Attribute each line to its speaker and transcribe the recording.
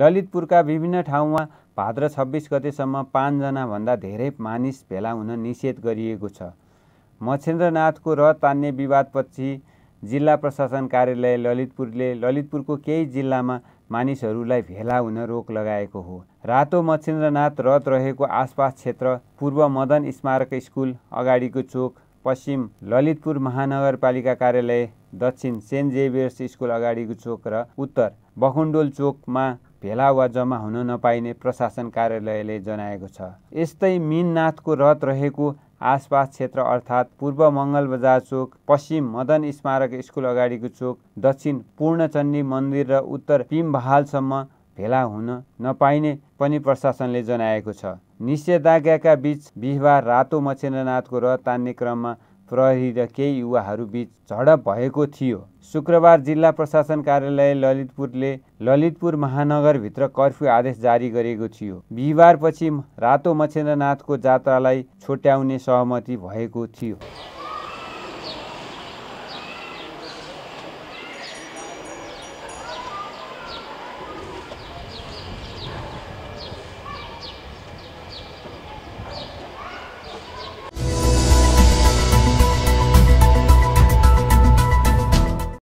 Speaker 1: ललितपुरका विभिन्न ठाउँमा भाद्र छब्बिस गतेसम्म पाँचजनाभन्दा धेरै मानिस भेला हुन निषेध गरिएको छ मच्छेन्द्रनाथको रथ तान्ने विवादपछि जिल्ला प्रशासन कार्यालय ललितपुरले ललितपुरको केही जिल्लामा मानिसहरूलाई भेला हुन रोक लगाएको हो रातो मच्छेन्द्रनाथ रथ रहेको आसपास क्षेत्र पूर्व मदन स्मारक स्कुल अगाडिको चोक पश्चिम ललितपुर महानगरपालिका कार्यालय दक्षिण सेन्ट जेभियर्स स्कुल अगाडिको चोक र उत्तर बखुन्डोल चोकमा भेला वा जम्मा हुन नपाइने प्रशासन कार्यालयले जनाएको छ यस्तै मिननाथको रथ रहेको आसपास क्षेत्र अर्थात् पूर्व मङ्गल बजार चोक पश्चिम मदन स्मारक स्कुल अगाडिको चोक दक्षिण पूर्णचण्डी मन्दिर र उत्तर बहालसम्म भेला हुन नपाइने पनि प्रशासनले जनाएको छ निषेधाज्ञाका बीच बिहिबार रातो मच्छेन्द्रनाथको रथ तान्ने क्रममा प्रहरी र केही युवाहरूबीच झडप भएको थियो शुक्रबार जिल्ला प्रशासन कार्यालय ललितपुरले ललितपुर महानगरभित्र कर्फ्यू आदेश जारी गरेको थियो बिहिबारपछि रातो मच्छेन्द्रनाथको जात्रालाई छोट्याउने सहमति भएको थियो